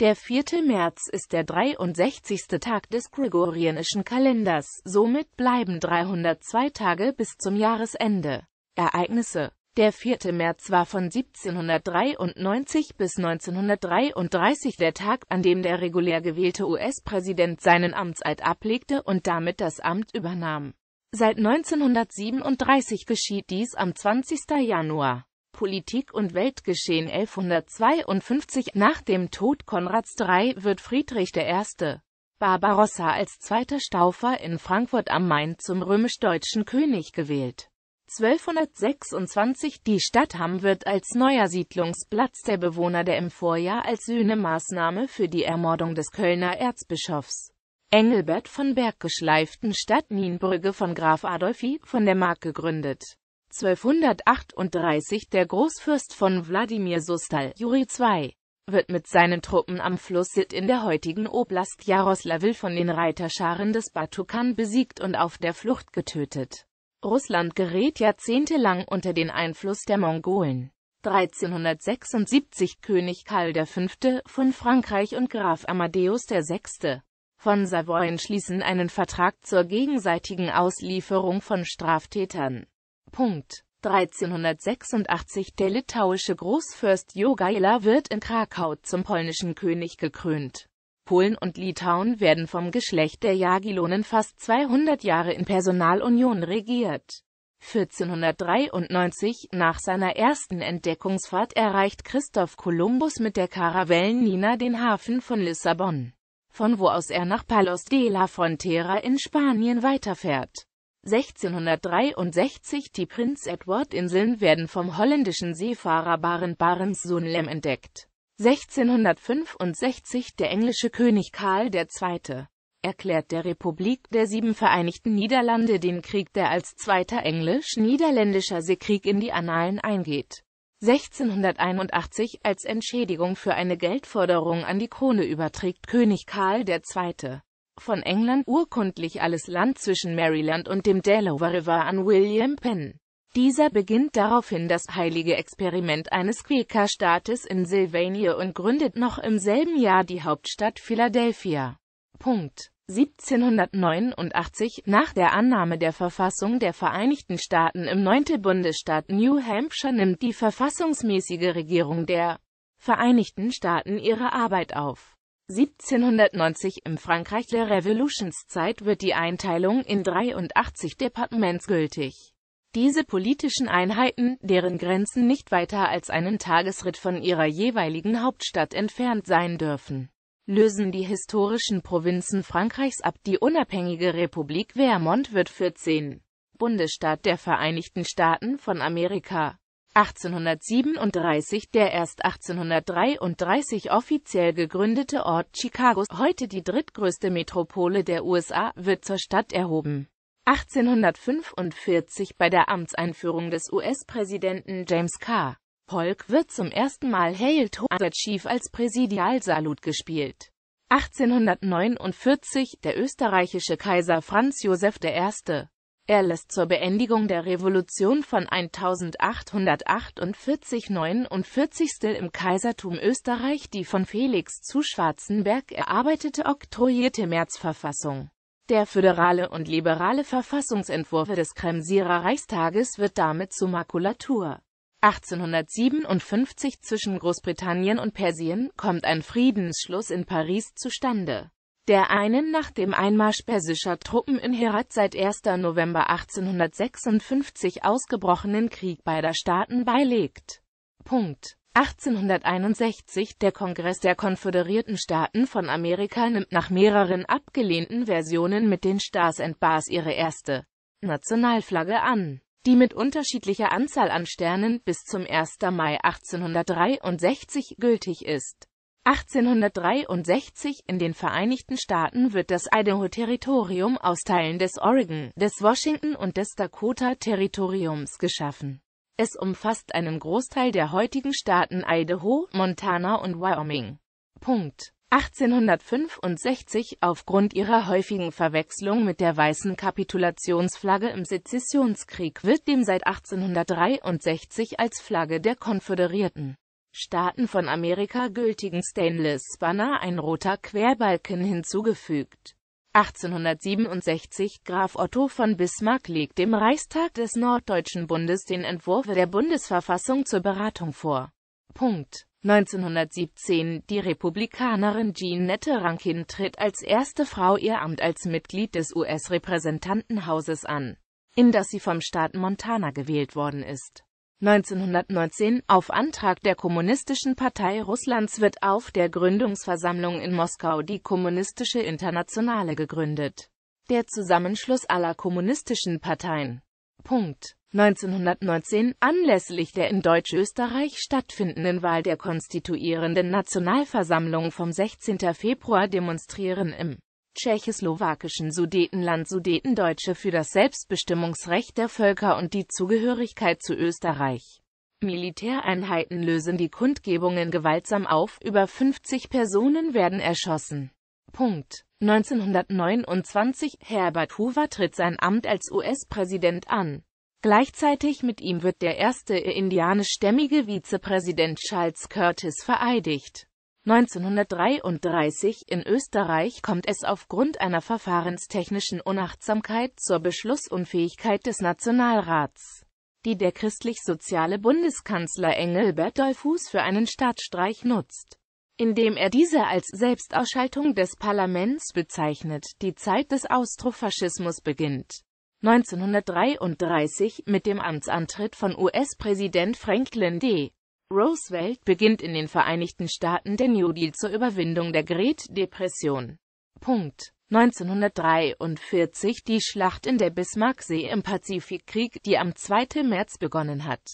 Der 4. März ist der 63. Tag des gregorianischen Kalenders, somit bleiben 302 Tage bis zum Jahresende. Ereignisse Der 4. März war von 1793 bis 1933 der Tag, an dem der regulär gewählte US-Präsident seinen Amtseid ablegte und damit das Amt übernahm. Seit 1937 geschieht dies am 20. Januar. Politik und Weltgeschehen 1152 Nach dem Tod Konrads III wird Friedrich I. Barbarossa als zweiter Staufer in Frankfurt am Main zum römisch-deutschen König gewählt. 1226 Die Stadt Hamm wird als neuer Siedlungsplatz der Bewohner der im Vorjahr als Sühnemaßnahme für die Ermordung des Kölner Erzbischofs Engelbert von Berg geschleiften Stadt Nienbrügge von Graf Adolfi von der Mark gegründet 1238 der Großfürst von Wladimir Sustal, Juri II., wird mit seinen Truppen am Fluss Sitt in der heutigen Oblast Jaroslawl von den Reiterscharen des Batukan besiegt und auf der Flucht getötet. Russland gerät jahrzehntelang unter den Einfluss der Mongolen. 1376 König Karl V. von Frankreich und Graf Amadeus VI. von Savoyen schließen einen Vertrag zur gegenseitigen Auslieferung von Straftätern. Punkt. 1386 Der litauische Großfürst Jogaila wird in Krakau zum polnischen König gekrönt. Polen und Litauen werden vom Geschlecht der Jagilonen fast 200 Jahre in Personalunion regiert. 1493, nach seiner ersten Entdeckungsfahrt erreicht Christoph Kolumbus mit der Karavellen den Hafen von Lissabon, von wo aus er nach Palos de la Frontera in Spanien weiterfährt. 1663 Die Prinz-Edward-Inseln werden vom holländischen Seefahrer Barend Barents Sohn Lem entdeckt. 1665 Der englische König Karl II. erklärt der Republik der Sieben Vereinigten Niederlande den Krieg, der als Zweiter englisch-niederländischer Seekrieg in die Annalen eingeht. 1681 als Entschädigung für eine Geldforderung an die Krone überträgt König Karl II von England urkundlich alles Land zwischen Maryland und dem Delaware River an William Penn. Dieser beginnt daraufhin das heilige Experiment eines Quäkerstaates in Sylvania und gründet noch im selben Jahr die Hauptstadt Philadelphia. Punkt. 1789, nach der Annahme der Verfassung der Vereinigten Staaten im 9. Bundesstaat New Hampshire nimmt die verfassungsmäßige Regierung der Vereinigten Staaten ihre Arbeit auf. 1790 im Frankreich der Revolutionszeit wird die Einteilung in 83 Departements gültig. Diese politischen Einheiten, deren Grenzen nicht weiter als einen Tagesritt von ihrer jeweiligen Hauptstadt entfernt sein dürfen, lösen die historischen Provinzen Frankreichs ab. Die unabhängige Republik Vermont wird 14. Bundesstaat der Vereinigten Staaten von Amerika 1837 der erst 1833 offiziell gegründete Ort Chicagos, heute die drittgrößte Metropole der USA, wird zur Stadt erhoben. 1845 bei der Amtseinführung des US-Präsidenten James K. Polk wird zum ersten Mal Hail to the Chief als Präsidialsalut gespielt. 1849 der österreichische Kaiser Franz Josef I er lässt zur Beendigung der Revolution von 1848 49. im Kaisertum Österreich die von Felix zu Schwarzenberg erarbeitete oktroyierte Märzverfassung. Der föderale und liberale Verfassungsentwurf des Kremsierer Reichstages wird damit zur Makulatur. 1857 zwischen Großbritannien und Persien kommt ein Friedensschluss in Paris zustande der einen nach dem Einmarsch persischer Truppen in Herat seit 1. November 1856 ausgebrochenen Krieg beider Staaten beilegt. Punkt. 1861 Der Kongress der Konföderierten Staaten von Amerika nimmt nach mehreren abgelehnten Versionen mit den Stars and Bars ihre erste Nationalflagge an, die mit unterschiedlicher Anzahl an Sternen bis zum 1. Mai 1863 gültig ist 1863 in den Vereinigten Staaten wird das Idaho-Territorium aus Teilen des Oregon, des Washington und des Dakota-Territoriums geschaffen. Es umfasst einen Großteil der heutigen Staaten Idaho, Montana und Wyoming. Punkt. 1865 aufgrund ihrer häufigen Verwechslung mit der weißen Kapitulationsflagge im Sezessionskrieg wird dem seit 1863 als Flagge der Konföderierten Staaten von Amerika gültigen Stainless Banner ein roter Querbalken hinzugefügt. 1867 Graf Otto von Bismarck legt dem Reichstag des Norddeutschen Bundes den Entwurf der Bundesverfassung zur Beratung vor. Punkt. 1917 Die Republikanerin Jeanette Rankin tritt als erste Frau ihr Amt als Mitglied des US-Repräsentantenhauses an, in das sie vom Staat Montana gewählt worden ist. 1919 auf Antrag der Kommunistischen Partei Russlands wird auf der Gründungsversammlung in Moskau die Kommunistische Internationale gegründet. Der Zusammenschluss aller kommunistischen Parteien. Punkt. 1919 Anlässlich der in Deutsch-Österreich stattfindenden Wahl der konstituierenden Nationalversammlung vom 16. Februar demonstrieren im tschechoslowakischen Sudetenland Sudetendeutsche für das Selbstbestimmungsrecht der Völker und die Zugehörigkeit zu Österreich. Militäreinheiten lösen die Kundgebungen gewaltsam auf, über 50 Personen werden erschossen. Punkt. 1929 Herbert Hoover tritt sein Amt als US-Präsident an. Gleichzeitig mit ihm wird der erste indianischstämmige Vizepräsident Charles Curtis vereidigt. 1933 in Österreich kommt es aufgrund einer verfahrenstechnischen Unachtsamkeit zur Beschlussunfähigkeit des Nationalrats, die der christlich-soziale Bundeskanzler Engelbert Dollfuß für einen Staatsstreich nutzt indem er diese als Selbstausschaltung des Parlaments bezeichnet, die Zeit des Austrofaschismus beginnt. 1933 mit dem Amtsantritt von US-Präsident Franklin D. Roosevelt beginnt in den Vereinigten Staaten der New Deal zur Überwindung der Great-Depression. Punkt. 1943 die Schlacht in der Bismarcksee im Pazifikkrieg, die am 2. März begonnen hat,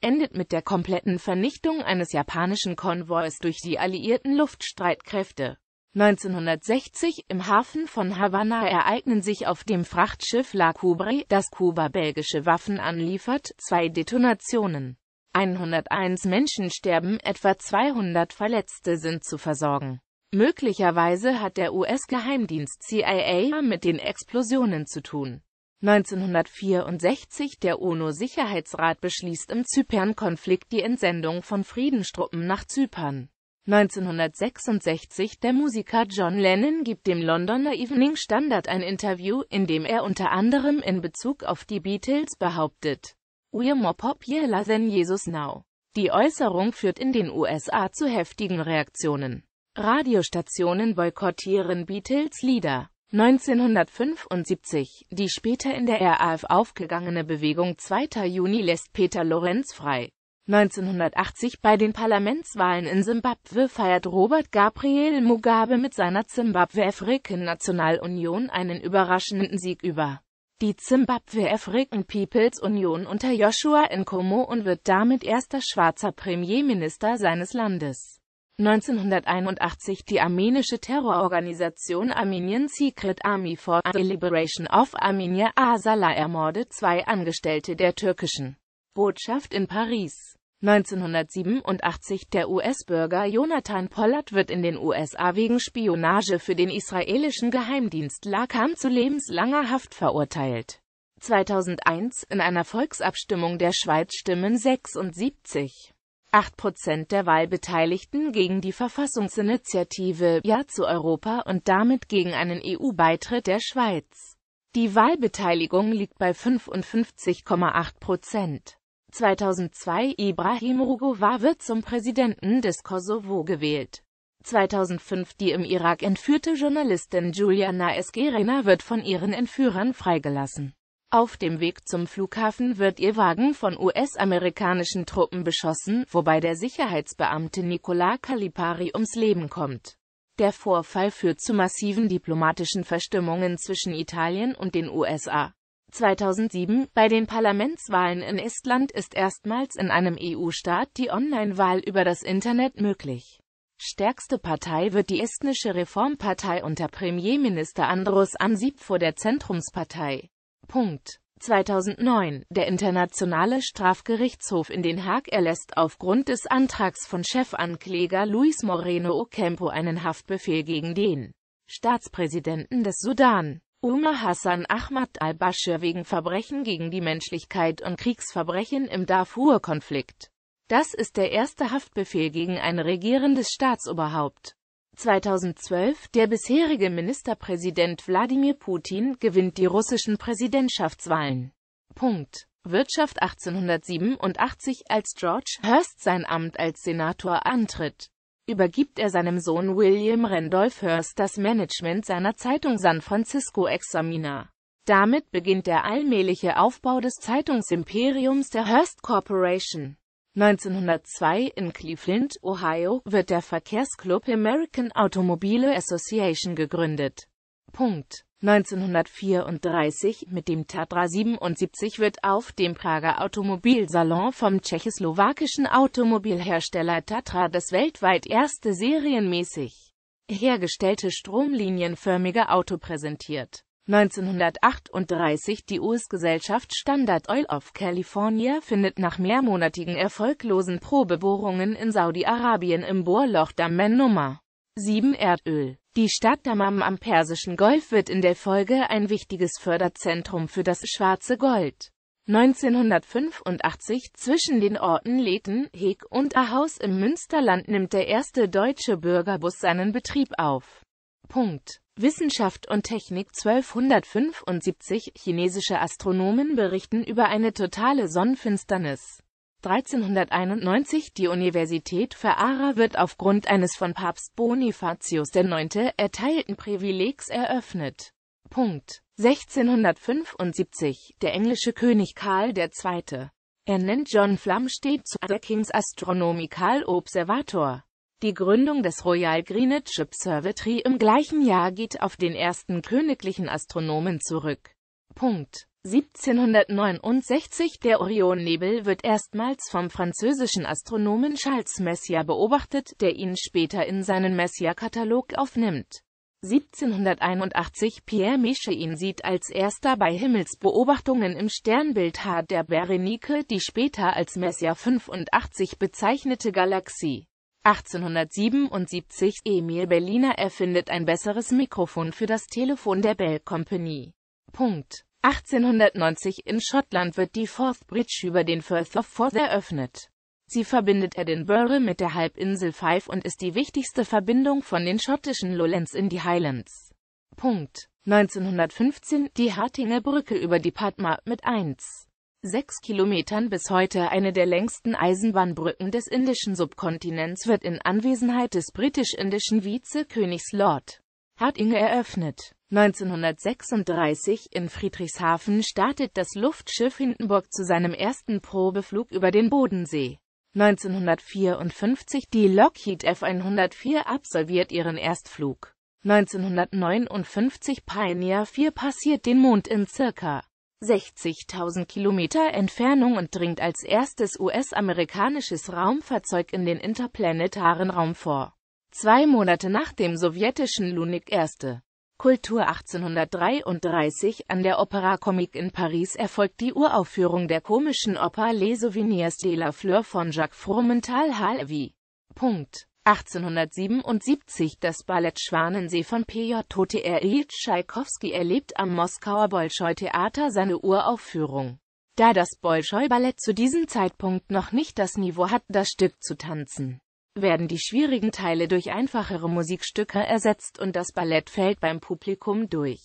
endet mit der kompletten Vernichtung eines japanischen Konvois durch die alliierten Luftstreitkräfte. 1960 im Hafen von Havanna ereignen sich auf dem Frachtschiff La Cubre, das Kuba belgische Waffen anliefert, zwei Detonationen. 101 Menschen sterben, etwa 200 Verletzte sind zu versorgen. Möglicherweise hat der US-Geheimdienst CIA mit den Explosionen zu tun. 1964 Der UNO-Sicherheitsrat beschließt im Zypern-Konflikt die Entsendung von Friedenstruppen nach Zypern. 1966 Der Musiker John Lennon gibt dem Londoner Evening Standard ein Interview, in dem er unter anderem in Bezug auf die Beatles behauptet We're more popular than Jesus now. Die Äußerung führt in den USA zu heftigen Reaktionen. Radiostationen boykottieren Beatles Lieder. 1975, die später in der RAF aufgegangene Bewegung 2. Juni lässt Peter Lorenz frei. 1980 bei den Parlamentswahlen in Simbabwe feiert Robert Gabriel Mugabe mit seiner Zimbabwe African nationalunion einen überraschenden Sieg über die Zimbabwe African Peoples Union unter Joshua Nkomo und wird damit erster schwarzer Premierminister seines Landes. 1981 die armenische Terrororganisation Armenian Secret Army for the Liberation of Armenia Asala ermordet zwei Angestellte der türkischen Botschaft in Paris. 1987 Der US-Bürger Jonathan Pollard wird in den USA wegen Spionage für den israelischen Geheimdienst Lakam zu lebenslanger Haft verurteilt. 2001 In einer Volksabstimmung der Schweiz stimmen 76. 8 der Wahlbeteiligten gegen die Verfassungsinitiative Ja zu Europa und damit gegen einen EU-Beitritt der Schweiz. Die Wahlbeteiligung liegt bei 55,8 2002 Ibrahim Rugova wird zum Präsidenten des Kosovo gewählt. 2005 Die im Irak entführte Journalistin Juliana Esgerina wird von ihren Entführern freigelassen. Auf dem Weg zum Flughafen wird ihr Wagen von US-amerikanischen Truppen beschossen, wobei der Sicherheitsbeamte Nicola Calipari ums Leben kommt. Der Vorfall führt zu massiven diplomatischen Verstimmungen zwischen Italien und den USA. 2007, bei den Parlamentswahlen in Estland ist erstmals in einem EU-Staat die Online-Wahl über das Internet möglich. Stärkste Partei wird die estnische Reformpartei unter Premierminister Andrus Ansip vor der Zentrumspartei. Punkt. 2009 Der Internationale Strafgerichtshof in Den Haag erlässt aufgrund des Antrags von Chefankläger Luis Moreno Ocampo einen Haftbefehl gegen den Staatspräsidenten des Sudan. Umar Hassan Ahmad al-Bashir wegen Verbrechen gegen die Menschlichkeit und Kriegsverbrechen im Darfur-Konflikt. Das ist der erste Haftbefehl gegen ein regierendes Staatsoberhaupt. 2012 Der bisherige Ministerpräsident Wladimir Putin gewinnt die russischen Präsidentschaftswahlen. Punkt. Wirtschaft 1887 Als George Hurst sein Amt als Senator antritt, übergibt er seinem Sohn William Randolph Hearst das Management seiner Zeitung San Francisco Examiner. Damit beginnt der allmähliche Aufbau des Zeitungsimperiums der Hearst Corporation. 1902 in Cleveland, Ohio, wird der Verkehrsclub American Automobile Association gegründet. Punkt. 1934 mit dem Tatra 77 wird auf dem Prager Automobilsalon vom tschechoslowakischen Automobilhersteller Tatra das weltweit erste serienmäßig hergestellte stromlinienförmige Auto präsentiert. 1938 die US-Gesellschaft Standard Oil of California findet nach mehrmonatigen erfolglosen Probebohrungen in Saudi-Arabien im Bohrloch Dammern Nummer 7 Erdöl. Die Stadt Dammam am Persischen Golf wird in der Folge ein wichtiges Förderzentrum für das schwarze Gold. 1985 zwischen den Orten Lethen, Heek und Ahaus im Münsterland nimmt der erste deutsche Bürgerbus seinen Betrieb auf. Punkt. Wissenschaft und Technik 1275 Chinesische Astronomen berichten über eine totale Sonnenfinsternis. 1391 Die Universität Ferrara wird aufgrund eines von Papst Bonifatius IX. erteilten Privilegs eröffnet. Punkt. 1675 Der englische König Karl II. Er nennt John Flamsteed zu The King's Astronomical Observator. Die Gründung des Royal Greenwich Observatory im gleichen Jahr geht auf den ersten königlichen Astronomen zurück. Punkt. 1769 Der Orionnebel wird erstmals vom französischen Astronomen Charles Messier beobachtet, der ihn später in seinen Messier-Katalog aufnimmt. 1781 Pierre Michelin sieht als erster bei Himmelsbeobachtungen im Sternbild H der Berenike die später als Messier 85 bezeichnete Galaxie. 1877 Emil Berliner erfindet ein besseres Mikrofon für das Telefon der Bell Company. Punkt. 1890 in Schottland wird die Forth Bridge über den Firth of Forth eröffnet. Sie verbindet Edinburgh mit der Halbinsel Fife und ist die wichtigste Verbindung von den schottischen Lowlands in die Highlands. Punkt. 1915 die Hartinger Brücke über die Padma mit 1,6 Kilometern bis heute eine der längsten Eisenbahnbrücken des indischen Subkontinents wird in Anwesenheit des britisch-indischen Vizekönigs Lord Hartinger eröffnet. 1936 in Friedrichshafen startet das Luftschiff Hindenburg zu seinem ersten Probeflug über den Bodensee. 1954 Die Lockheed F-104 absolviert ihren Erstflug. 1959 Pioneer 4 passiert den Mond in circa 60.000 Kilometer Entfernung und dringt als erstes US-amerikanisches Raumfahrzeug in den interplanetaren Raum vor. Zwei Monate nach dem sowjetischen Lunik 1. Kultur 1833 an der Opera Comique in Paris erfolgt die Uraufführung der komischen Oper Les Souvenirs de la Fleur von Jacques Fromental Halevy. 1877 Das Ballett Schwanensee von P.J. T.R. Tschaikowski erlebt am Moskauer Bolschoi-Theater seine Uraufführung. Da das Bolschoi-Ballett zu diesem Zeitpunkt noch nicht das Niveau hat, das Stück zu tanzen werden die schwierigen Teile durch einfachere Musikstücke ersetzt und das Ballett fällt beim Publikum durch.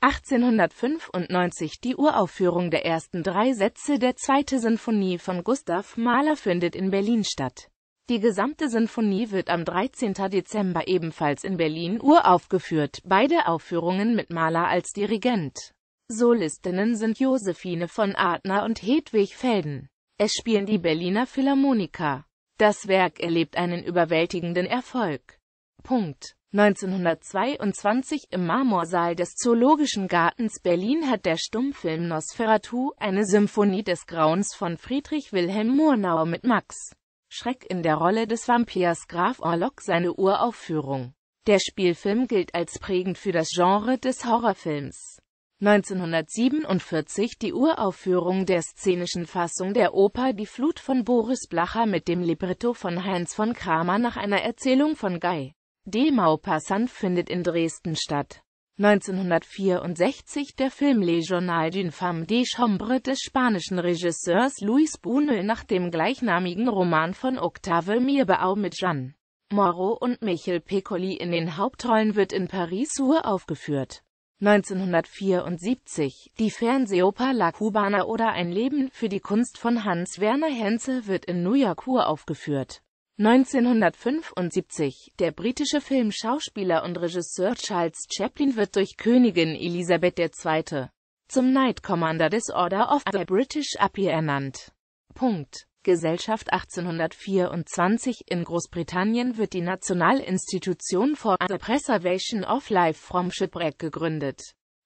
1895 die Uraufführung der ersten drei Sätze der Zweite Sinfonie von Gustav Mahler findet in Berlin statt. Die gesamte Sinfonie wird am 13. Dezember ebenfalls in Berlin uraufgeführt, beide Aufführungen mit Mahler als Dirigent. Solistinnen sind Josephine von Adner und Hedwig Felden. Es spielen die Berliner Philharmoniker. Das Werk erlebt einen überwältigenden Erfolg. Punkt. 1922 im Marmorsaal des Zoologischen Gartens Berlin hat der Stummfilm Nosferatu, eine Symphonie des Grauens von Friedrich Wilhelm Murnau mit Max Schreck in der Rolle des Vampirs Graf Orlok seine Uraufführung. Der Spielfilm gilt als prägend für das Genre des Horrorfilms. 1947 die Uraufführung der szenischen Fassung der Oper Die Flut von Boris Blacher mit dem Libretto von Heinz von Kramer nach einer Erzählung von Guy de Maupassant findet in Dresden statt. 1964 der Film Les Journal d'une femme de chambre des spanischen Regisseurs Luis Buñuel nach dem gleichnamigen Roman von Octave Mirbeau mit Jeanne Moreau und Michel Piccoli in den Hauptrollen wird in Paris Sur aufgeführt. 1974, die Fernsehoper La Cubana oder Ein Leben für die Kunst von Hans-Werner Henze wird in New York aufgeführt. 1975, der britische Filmschauspieler und Regisseur Charles Chaplin wird durch Königin Elisabeth II. zum Knight Commander des Order of the British Appear ernannt. Punkt. Gesellschaft 1824 in Großbritannien wird die Nationalinstitution for the Preservation of Life from Shipwreck gegründet,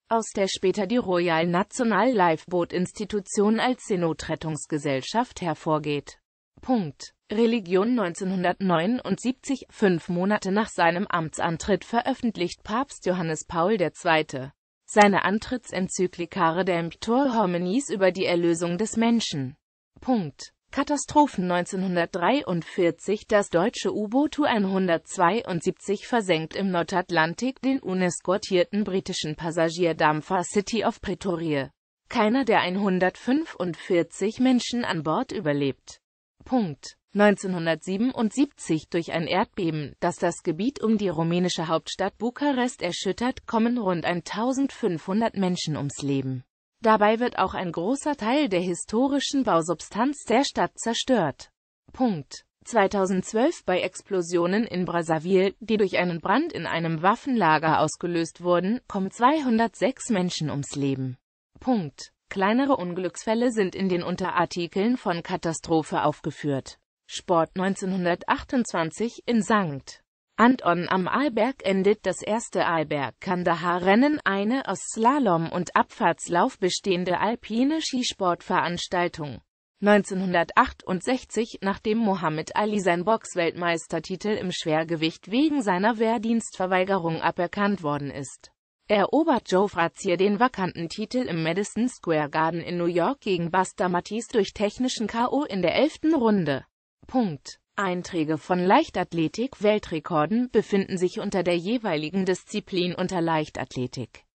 aus der später die Royal National Lifeboat Institution als Seenotrettungsgesellschaft hervorgeht. Punkt. Religion 1979, fünf Monate nach seinem Amtsantritt veröffentlicht Papst Johannes Paul II. seine der Redemptor Hominis über die Erlösung des Menschen. Punkt. Katastrophen 1943 Das deutsche U-Boot U-172 versenkt im Nordatlantik den uneskortierten britischen Passagierdampfer City of Pretoria. Keiner der 145 Menschen an Bord überlebt. Punkt. 1977 durch ein Erdbeben, das das Gebiet um die rumänische Hauptstadt Bukarest erschüttert, kommen rund 1500 Menschen ums Leben. Dabei wird auch ein großer Teil der historischen Bausubstanz der Stadt zerstört. Punkt. 2012 bei Explosionen in Brazzaville, die durch einen Brand in einem Waffenlager ausgelöst wurden, kommen 206 Menschen ums Leben. Punkt. Kleinere Unglücksfälle sind in den Unterartikeln von Katastrophe aufgeführt. Sport 1928 in St. Anton am Arlberg endet das erste Arlberg-Kandahar-Rennen, eine aus Slalom und Abfahrtslauf bestehende alpine Skisportveranstaltung. 1968, nachdem Mohammed Ali sein Boxweltmeistertitel im Schwergewicht wegen seiner Wehrdienstverweigerung aberkannt worden ist, erobert Joe Frazier den vakanten Titel im Madison Square Garden in New York gegen Buster Matisse durch technischen K.O. in der elften Runde. Punkt. Einträge von Leichtathletik-Weltrekorden befinden sich unter der jeweiligen Disziplin unter Leichtathletik.